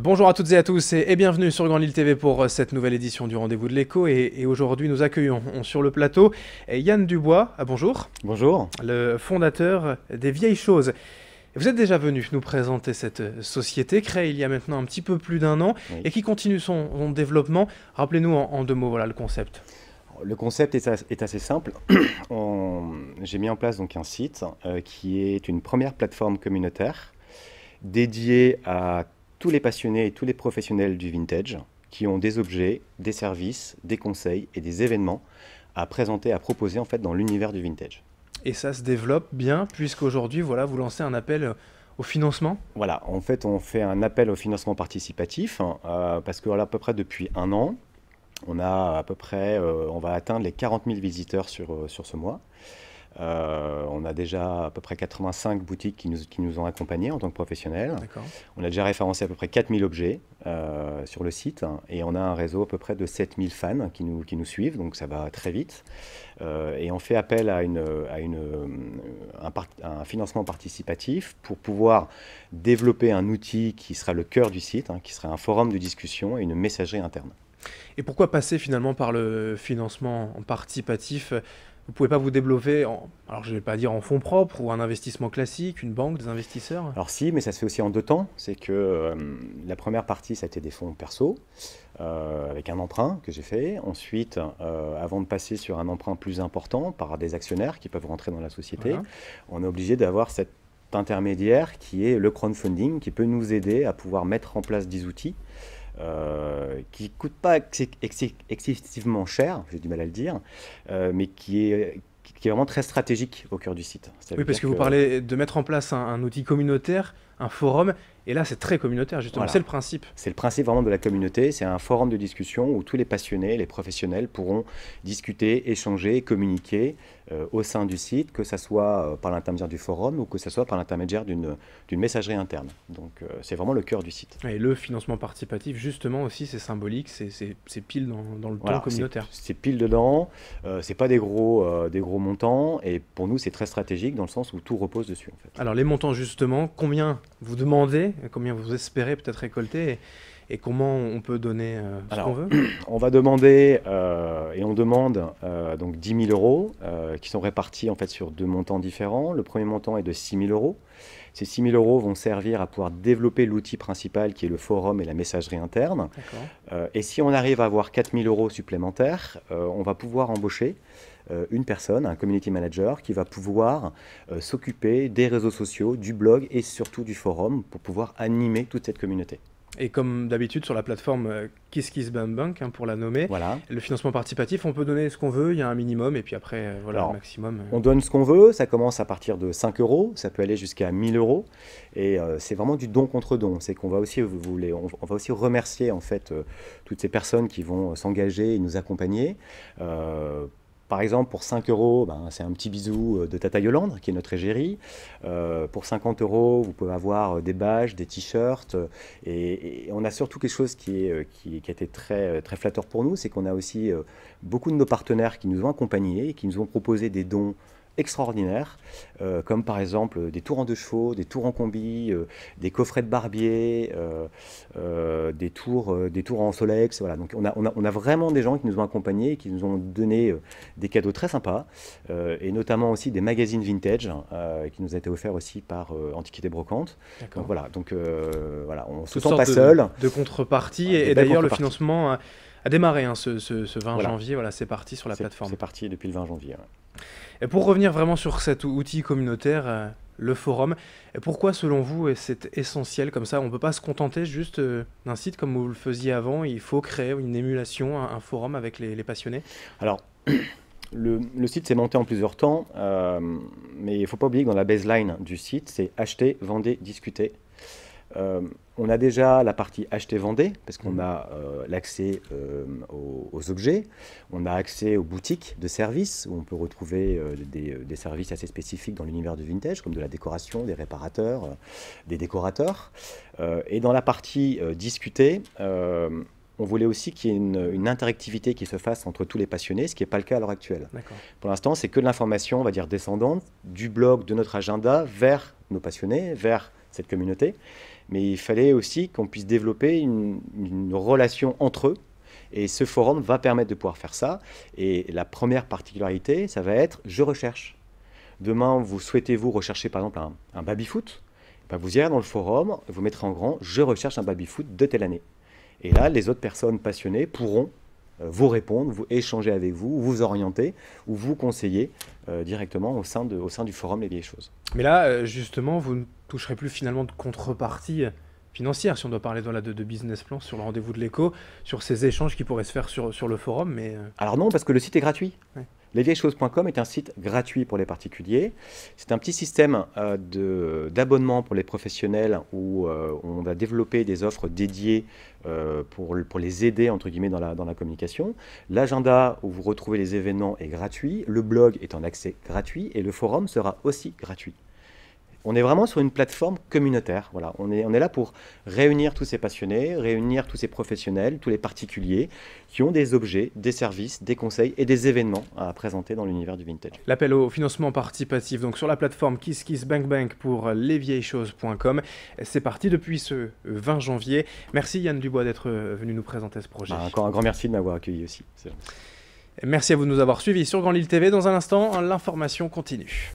Bonjour à toutes et à tous et, bienvenue sur Grand Lille TV pour euh, cette nouvelle édition du Rendez-vous de l'Écho. Et, aujourd'hui, nous accueillons sur le plateau euh, Yann Dubois. Ah, bonjour. Bonjour. Le fondateur euh, des Vieilles Choses. Vous êtes déjà venu nous présenter cette société créée il y a maintenant un petit peu plus d'un an et qui continue son, développement. Rappelez-nous en, deux mots voilà, le concept. Le concept est, assez simple. J'ai mis en place donc un site qui est une première plateforme communautaire dédiée à tous les passionnés et tous les professionnels du vintage qui ont des objets, des services, des conseils et des événements à présenter, à proposer en fait dans l'univers du vintage. Et ça se développe bien puisqu'aujourd'hui, voilà, vous lancez un appel euh, au financement Voilà, en fait, on fait un appel au financement participatif hein, euh, parce que à peu près depuis un an, on a à peu près, euh, on va atteindre les 40 000 visiteurs sur, sur ce mois. Euh, on a déjà à peu près 85 boutiques qui nous, ont accompagnés en tant que professionnels. On a déjà référencé à peu près 4000 objets euh, sur le site hein, et on a un réseau à peu près de 7000 fans qui nous, qui nous suivent, donc ça va très vite. Euh, et on fait appel à, une, une, un, financement participatif pour pouvoir développer un outil qui sera le cœur du site, hein, qui sera un forum de discussion et une messagerie interne. Et pourquoi passer finalement par le financement participatif vous pouvez pas vous développer en, alors je vais pas dire en fonds propres ou un investissement classique, une banque, des investisseurs Alors si, mais ça se fait aussi en deux temps. C'est que euh, la première partie, ça a été des fonds perso, euh, avec un emprunt que j'ai fait. Ensuite, euh, avant de passer sur un emprunt plus important par des actionnaires qui peuvent rentrer dans la société, on est obligé d'avoir cette intermédiaire qui est le crowdfunding, qui peut nous aider à pouvoir mettre en place des outils euh, qui ne coûte pas excessivement cher, j'ai du mal à le dire, euh, mais qui est qui est vraiment très stratégique au cœur du site. oui, parce que, vous parlez de mettre en place un outil communautaire un forum. Et là, c'est très communautaire, justement. C'est le principe. C'est le principe vraiment de la communauté. C'est un forum de discussion où tous les passionnés, les professionnels pourront discuter, échanger, communiquer euh, au sein du site, que ce soit euh, par l'intermédiaire du forum ou que ce soit par l'intermédiaire d'une messagerie interne. Donc, euh, c'est vraiment le cœur du site. Et le financement participatif, justement, aussi, c'est symbolique. C'est pile dans, le communautaire. C'est pile dedans. c'est pas des gros, des gros montants. Et pour nous, c'est très stratégique dans le sens où tout repose dessus. En fait. Alors, les montants, justement, combien vous demandez combien vous espérez peut-être récolter et comment on peut donner euh, ce qu'on veut On va demander, euh, et on demande euh, donc 10 000 euros, qui sont répartis en fait sur deux montants différents. Le premier montant est de 6 000 euros. Ces 6 000 euros vont servir à pouvoir développer l'outil principal qui est le forum et la messagerie interne. et si on arrive à avoir 4 000 euros supplémentaires, on va pouvoir embaucher une personne, un community manager, qui va pouvoir s'occuper des réseaux sociaux, du blog et surtout du forum pour pouvoir animer toute cette communauté. Et comme d'habitude sur la plateforme euh, KissKissBankBank, hein, pour la nommer, voilà. le financement participatif, on peut donner ce qu'on veut, il y a un minimum, et puis après, euh, voilà, le maximum. Euh. On donne ce qu'on veut, ça commence à partir de 5 euros, ça peut aller jusqu'à 1000 euros, et c'est vraiment du don contre don. C'est qu'on va aussi, vous, voulez, on, va aussi remercier en fait toutes ces personnes qui vont s'engager et nous accompagner par exemple, pour 5 euros, ben, c'est un petit bisou euh, de Tata Yolande, qui est notre égérie. Euh, pour 50 euros, vous pouvez avoir euh, des badges, des t-shirts. Et, on a surtout quelque chose qui, est, qui a été très, très flatteur pour nous, c'est qu'on a aussi beaucoup de nos partenaires qui nous ont accompagnés et qui nous ont proposé des dons extraordinaires, euh, comme par exemple des tours en deux chevaux, des tours en combi, euh, des coffrets de barbier, euh, des, tours, des tours en solex. Voilà. Donc on a, on a, vraiment des gens qui nous ont accompagnés, et qui nous ont donné des cadeaux très sympas, et notamment aussi des magazines vintage qui nous a été offerts aussi par Antiquité Brocante. Donc voilà, donc voilà, on ne se sent pas seul. De contrepartie, et d'ailleurs le financement... Hein, a démarré hein, ce, 20 janvier. Voilà, c'est parti sur la plateforme. C'est parti depuis le 20 janvier. Et pour revenir vraiment sur cet outil communautaire, euh, le forum, pourquoi selon vous c'est essentiel comme ça On ne peut pas se contenter juste euh, d'un site comme vous le faisiez avant. Il faut créer une émulation, un, forum avec les, passionnés. Alors. Le, site s'est monté en plusieurs temps, euh, mais il ne faut pas oublier que dans la baseline du site, c'est acheter, vendre, discuter. Euh, on a déjà la partie acheter vendée parce qu'on mm. a euh, l'accès euh, aux, objets, on a accès aux boutiques de services, où on peut retrouver des, services assez spécifiques dans l'univers du vintage, comme de la décoration, des réparateurs, des décorateurs. et dans la partie discuter, on voulait aussi qu'il y ait une, une, interactivité qui se fasse entre tous les passionnés, ce qui n'est pas le cas à l'heure actuelle. Pour l'instant, c'est que de l'information, on va dire, descendante du blog, de notre agenda, vers nos passionnés, vers cette communauté mais il fallait aussi qu'on puisse développer une, relation entre eux. Et ce forum va permettre de pouvoir faire ça. Et la première particularité, ça va être je recherche. Demain, vous souhaitez-vous rechercher par exemple un, baby-foot eh ben, Vous irez dans le forum, vous mettrez en grand je recherche un baby-foot de telle année. Et là, les autres personnes passionnées pourront euh, vous répondre, vous échanger avec vous, vous orienter ou vous conseiller euh, directement au sein, au sein du forum Les Vieilles Choses. Mais là, euh, justement, vous ne toucherez plus finalement de contrepartie financière, si on doit parler de, de, de business plan, sur le rendez-vous de l'écho, sur ces échanges qui pourraient se faire sur, le forum. Mais... Alors non, parce que le site est gratuit. Lesvieilleschoses.com est un site gratuit pour les particuliers. C'est un petit système euh, d'abonnement pour les professionnels où euh, on va développer des offres dédiées euh, pour, les aider entre guillemets dans la communication. L'agenda où vous retrouvez les événements est gratuit, le blog est en accès gratuit et le forum sera aussi gratuit. On est vraiment sur une plateforme communautaire. Voilà, on est, on est là pour réunir tous ces passionnés, réunir tous ces professionnels, tous les particuliers qui ont des objets, des services, des conseils et des événements à présenter dans l'univers du vintage. L'appel au financement participatif donc sur la plateforme KissKissBankBank pour lesvieilleschoses.com. C'est parti depuis ce 20 janvier. Merci Yann Dubois d'être venu nous présenter ce projet. encore bah, un grand merci de m'avoir accueilli aussi. Merci à vous de nous avoir suivis sur Grand Lille TV. Dans un instant, l'information continue.